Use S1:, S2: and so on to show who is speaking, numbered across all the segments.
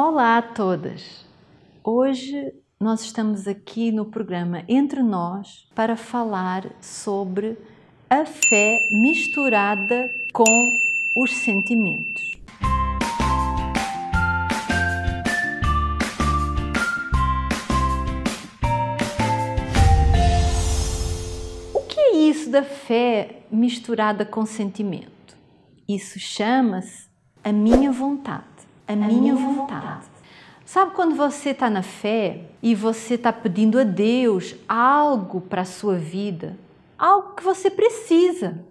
S1: Olá a todas! Hoje nós estamos aqui no programa Entre Nós para falar sobre a fé misturada com os sentimentos. O que é isso da fé misturada com sentimento? Isso chama-se a minha vontade a minha vontade. Sabe quando você está na fé e você está pedindo a Deus algo para a sua vida? Algo que você precisa,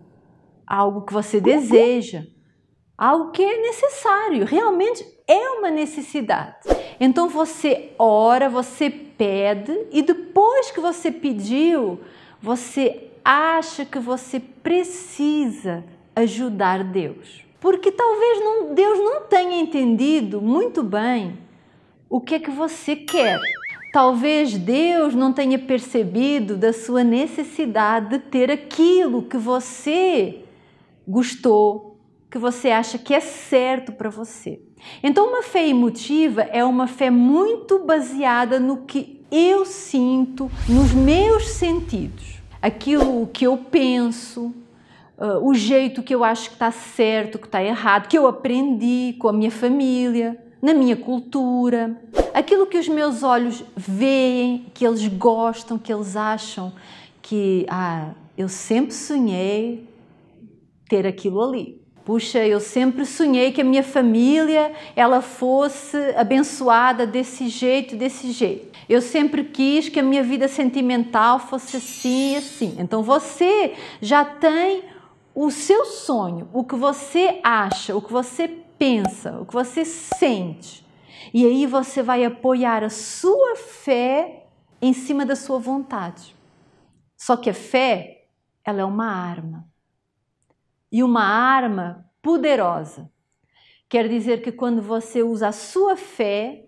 S1: algo que você deseja, algo que é necessário, realmente é uma necessidade. Então você ora, você pede e depois que você pediu, você acha que você precisa ajudar Deus. Porque talvez não, Deus não tenha entendido muito bem o que é que você quer. Talvez Deus não tenha percebido da sua necessidade de ter aquilo que você gostou, que você acha que é certo para você. Então, uma fé emotiva é uma fé muito baseada no que eu sinto, nos meus sentidos, aquilo que eu penso, uh, o jeito que eu acho que está certo, que está errado, que eu aprendi com a minha família, na minha cultura, aquilo que os meus olhos veem, que eles gostam, que eles acham que ah, eu sempre sonhei ter aquilo ali. Puxa, eu sempre sonhei que a minha família ela fosse abençoada desse jeito, desse jeito. Eu sempre quis que a minha vida sentimental fosse assim e assim. Então você já tem o seu sonho, o que você acha, o que você pensa, o que você sente. E aí você vai apoiar a sua fé em cima da sua vontade. Só que a fé, ela é uma arma. E uma arma poderosa. Quer dizer que quando você usa a sua fé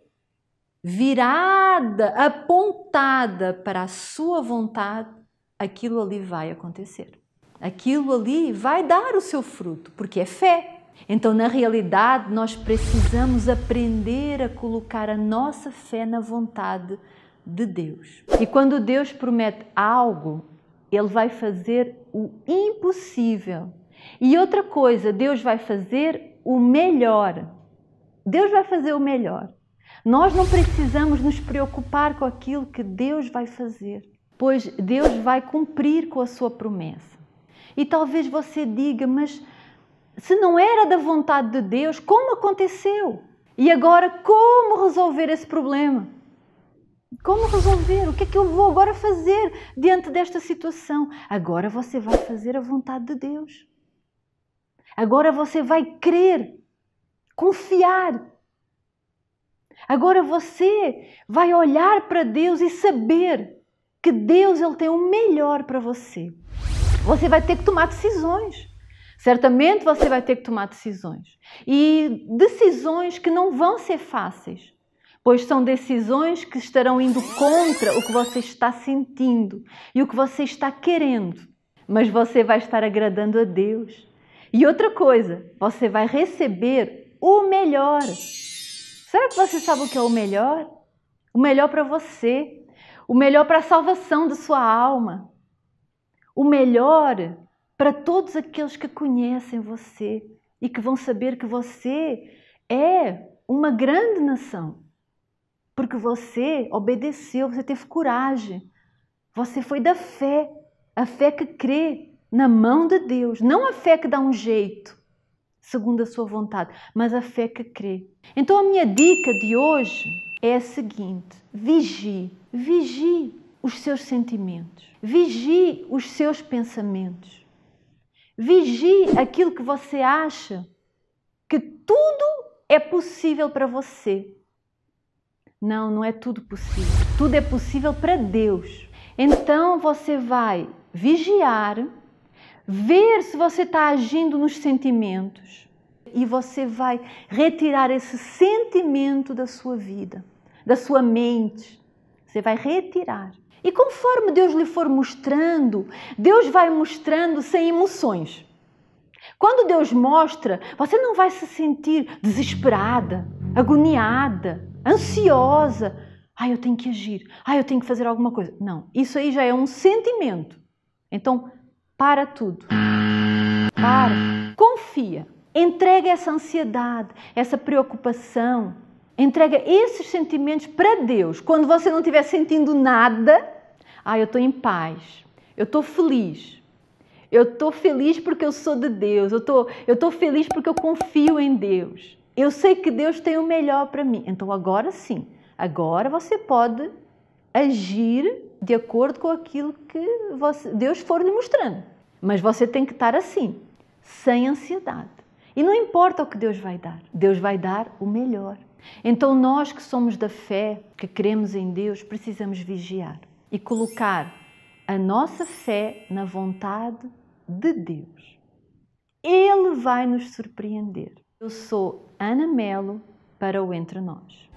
S1: virada, apontada para a sua vontade, aquilo ali vai acontecer aquilo ali vai dar o seu fruto, porque é fé. Então, na realidade, nós precisamos aprender a colocar a nossa fé na vontade de Deus. E quando Deus promete algo, Ele vai fazer o impossível. E outra coisa, Deus vai fazer o melhor. Deus vai fazer o melhor. Nós não precisamos nos preocupar com aquilo que Deus vai fazer, pois Deus vai cumprir com a sua promessa. E talvez você diga, mas se não era da vontade de Deus, como aconteceu? E agora, como resolver esse problema? Como resolver? O que é que eu vou agora fazer diante desta situação? Agora você vai fazer a vontade de Deus. Agora você vai crer, confiar. Agora você vai olhar para Deus e saber que Deus ele tem o melhor para você. Você vai ter que tomar decisões. Certamente você vai ter que tomar decisões. E decisões que não vão ser fáceis, pois são decisões que estarão indo contra o que você está sentindo e o que você está querendo. Mas você vai estar agradando a Deus. E outra coisa, você vai receber o melhor. Será que você sabe o que é o melhor? O melhor para você, o melhor para a salvação da sua alma, o melhor para todos aqueles que conhecem você e que vão saber que você é uma grande nação. Porque você obedeceu, você teve coragem, você foi da fé, a fé que crê na mão de Deus, não a fé que dá um jeito, segundo a sua vontade, mas a fé que crê. Então a minha dica de hoje é a seguinte: vigie, vigie os seus sentimentos, vigie os seus pensamentos, vigie aquilo que você acha que tudo é possível para você. Não, não é tudo possível. Tudo é possível para Deus. Então você vai vigiar, ver se você está agindo nos sentimentos e você vai retirar esse sentimento da sua vida, da sua mente. Você vai retirar. E conforme Deus lhe for mostrando, Deus vai mostrando sem emoções. Quando Deus mostra, você não vai se sentir desesperada, agoniada, ansiosa. Ai, eu tenho que agir. Ai, eu tenho que fazer alguma coisa. Não, isso aí já é um sentimento. Então, para tudo. Para. Confia. Entrega essa ansiedade, essa preocupação, Entrega esses sentimentos para Deus. Quando você não estiver sentindo nada, ah, eu estou em paz, eu estou feliz. Eu estou feliz porque eu sou de Deus. Eu estou eu tô feliz porque eu confio em Deus. Eu sei que Deus tem o melhor para mim. Então agora sim, agora você pode agir de acordo com aquilo que você, Deus for lhe mostrando. Mas você tem que estar assim, sem ansiedade. E não importa o que Deus vai dar, Deus vai dar o melhor. Então, nós que somos da fé, que cremos em Deus, precisamos vigiar e colocar a nossa fé na vontade de Deus. Ele vai nos surpreender. Eu sou Ana Melo para o Entre Nós.